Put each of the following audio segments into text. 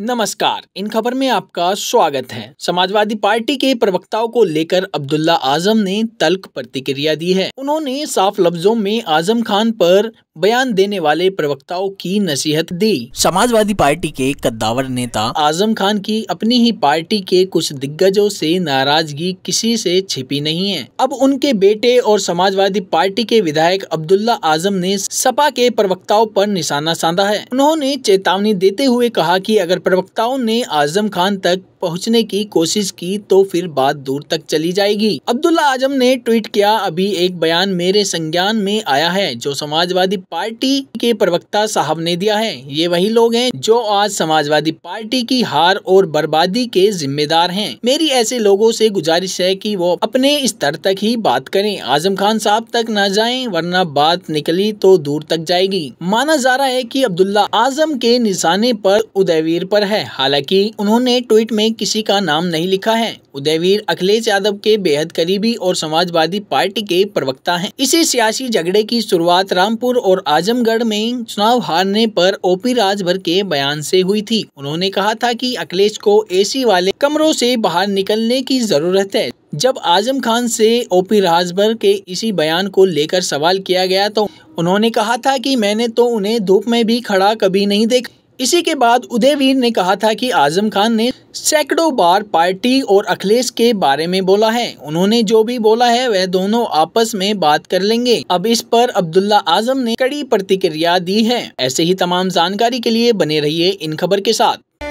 नमस्कार इन खबर में आपका स्वागत है समाजवादी पार्टी के प्रवक्ताओं को लेकर अब्दुल्ला आजम ने तल्क प्रतिक्रिया दी है उन्होंने साफ लफ्जों में आजम खान पर बयान देने वाले प्रवक्ताओं की नसीहत दी समाजवादी पार्टी के कद्दावर नेता आजम खान की अपनी ही पार्टी के कुछ दिग्गजों से नाराजगी किसी से छिपी नहीं है अब उनके बेटे और समाजवादी पार्टी के विधायक अब्दुल्ला आजम ने सपा के प्रवक्ताओं पर निशाना साधा है उन्होंने चेतावनी देते हुए कहा कि अगर प्रवक्ताओं ने आजम खान तक पहुंचने की कोशिश की तो फिर बात दूर तक चली जाएगी अब्दुल्ला आजम ने ट्वीट किया अभी एक बयान मेरे संज्ञान में आया है जो समाजवादी पार्टी के प्रवक्ता साहब ने दिया है ये वही लोग हैं जो आज समाजवादी पार्टी की हार और बर्बादी के जिम्मेदार हैं मेरी ऐसे लोगों से गुजारिश है कि वो अपने स्तर तक ही बात करें आजम खान साहब तक ना जाएं वरना बात निकली तो दूर तक जाएगी माना जा रहा है कि अब्दुल्ला आजम के निशाने पर उदयवीर पर है हालांकि उन्होंने ट्वीट में किसी का नाम नहीं लिखा है उदयवीर अखिलेश यादव के बेहद करीबी और समाजवादी पार्टी के प्रवक्ता हैं इसी सियासी झगड़े की शुरुआत रामपुर और और आजमगढ़ में चुनाव हारने पर ओपी राजभर के बयान से हुई थी उन्होंने कहा था कि अखिलेश को एसी वाले कमरों से बाहर निकलने की जरूरत है जब आजम खान से ओपी राजभर के इसी बयान को लेकर सवाल किया गया तो उन्होंने कहा था कि मैंने तो उन्हें धूप में भी खड़ा कभी नहीं देखा इसी के बाद उदयवीर ने कहा था कि आजम खान ने सैकड़ों बार पार्टी और अखिलेश के बारे में बोला है उन्होंने जो भी बोला है वह दोनों आपस में बात कर लेंगे अब इस पर अब्दुल्ला आजम ने कड़ी प्रतिक्रिया दी है ऐसे ही तमाम जानकारी के लिए बने रहिए इन खबर के साथ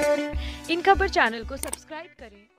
इन खबर चैनल को सब्सक्राइब करें